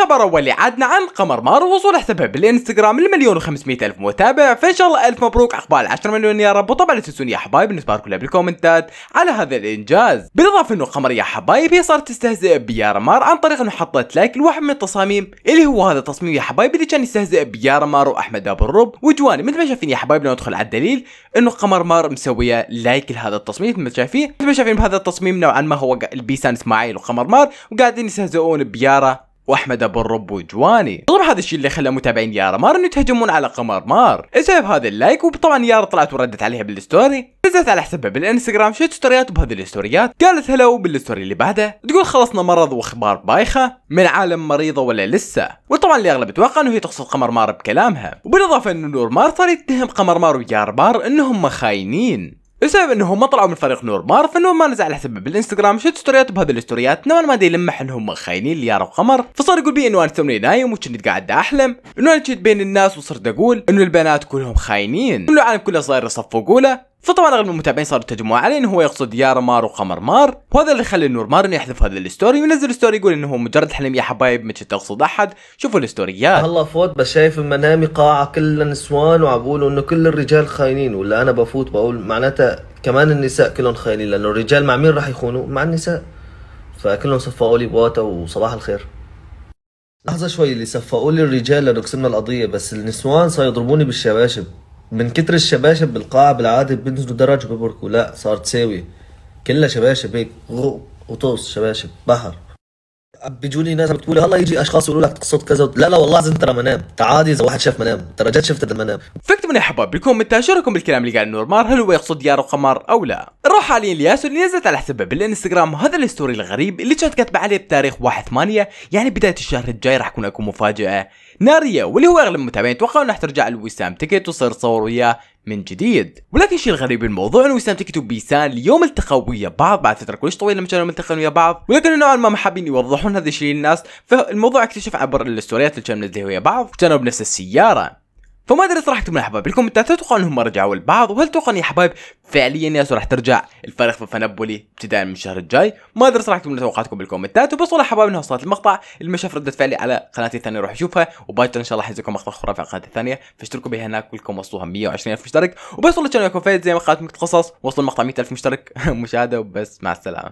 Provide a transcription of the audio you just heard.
الخبر اللي عادنا عن قمر مار ووصول حسابها بالانستغرام لمليون و500 الف متابع فان شاء الله الف مبروك عقبال 10 مليون يا رب وطبعا لا تنسون يا حبايب ان تباركوا بالكومنتات على هذا الانجاز بالاضافه انه قمر يا حبايب هي صارت تستهزئ بيارا مار عن طريق انه حطت لايك لواحد من التصاميم اللي هو هذا التصميم يا حبايب اللي كان يستهزئ بيارا مار واحمد ابو الرب وجواني مثل ما شايفين يا حبايب لو ندخل على الدليل انه قمر مار مسويه لايك لهذا التصميم مثل ما شايفين مثل ما شايفين بهذا التصميم نوعا ما هو البيسان اسماعيل وقمر مار وقاعدين يستهزئون بيارا واحمد ابو الرب وجواني ظهر هذا الشيء اللي خلى متابعين يارا مار انه يتهجمون على قمر مار السبب هذا اللايك وطبعا يارا طلعت وردت عليها بالستوري نزلت على حسابها بالانستغرام شفت ستوريات بهذه الستوريات قالت هلا بالستوري اللي بعده تقول خلصنا مرض واخبار بايخه من عالم مريضه ولا لسه وطبعا اللي اغلب يتوقع انه هي تقصد قمر مار بكلامها وبالاضافه انه نور مار صار يتهم قمر مار ويار مار انهم خاينين السبب انهم ما طلعوا من فريق نور معروف انهم ما نزل على حسابه بالانستغرام شفت ستوريات بهذه الستوريات نوعا ما يلمح انهم خاينين ليارا وقمر فصار يقول بي انه انا توني نايم وكنت قاعد احلم انه انا بين الناس وصرت اقول انه البنات كلهم خاينين انه العالم كله صاير يصفقوا له فطبعا اغلب المتابعين صاروا يتهجموا عليه انه هو يقصد يارا مار وقمر مار وهذا اللي خلى النور مار انه يحذف هذا الستوري وينزل ستوري يقول انه هو مجرد حلم يا حبايب مش تقصد احد شوفوا الستوريات هلا فوت بشايف بمنامي قاعه كلها نسوان وعبقولوا انه كل الرجال خاينين ولا انا بفوت بقول معناتها كمان النساء كلهم خاينين لانه الرجال مع مين راح يخونوا مع النساء فكلهم صفقوا لي بواتا وصباح الخير لحظة شوي اللي صفقوا لي الرجال لأنه كسرنا القضية بس النسوان صاروا يضربوني بالشباشب من كتر الشباشب بالقاعة بالعادة بينزلوا درج ببركوا لا صارت ساوية كلها شباشب هيك غرق وطوس شباشب بحر بيجوني ناس بتقول هلا يجي اشخاص يقولوا لك تقصد كذا لا لا والله لازم ترى منام تعادي اذا واحد شاف منام ترى جد شفت المنام فكت يا حباب بكم متاشركم بالكلام اللي قال نورمار هل هو يقصد يارو قمر او لا نروح حاليا لياسر اللي نزلت على حسابه بالانستغرام هذا الستوري الغريب اللي كانت كاتبه عليه بتاريخ 1/8 يعني بدايه الشهر الجاي راح يكون اكو مفاجاه ناريه واللي هو اغلب المتابعين توقعوا انها ترجع لوسام تكت وتصير تصور وياه من جديد ولكن الشيء الغريب بالموضوع انه وسام تكتب بيسان اليوم التقوا ويا بعض بعد فتره كلش طويله من كانوا ملتقين ويا بعض ولكن نوعا ما ما حابين يوضحون هذا الشيء للناس فالموضوع اكتشف عبر الستوريات اللي كانوا ويا بعض كانوا بنفس السياره فما ادري صراحتكم يا حبايب لكم انت تتوقع انهم رجعوا لبعض وهل تتوقع يا حبايب فعليا يا راح ترجع الفريق في نابولي ابتداء من الشهر الجاي ما ادري صراحتكم توقعاتكم بالكومنتات وبس والله حبايب انها وصلت المقطع اللي ما شاف رده فعلي على قناتي الثانيه روح يشوفها وباجر ان شاء الله حيزكم مقطع خرافي على قناتي الثانيه فاشتركوا بها هناك كلكم وصلوها 120000 مشترك وبس والله كان فايد زي ما لكم قصص وصل المقطع 100000 مشترك مشاهده وبس مع السلامه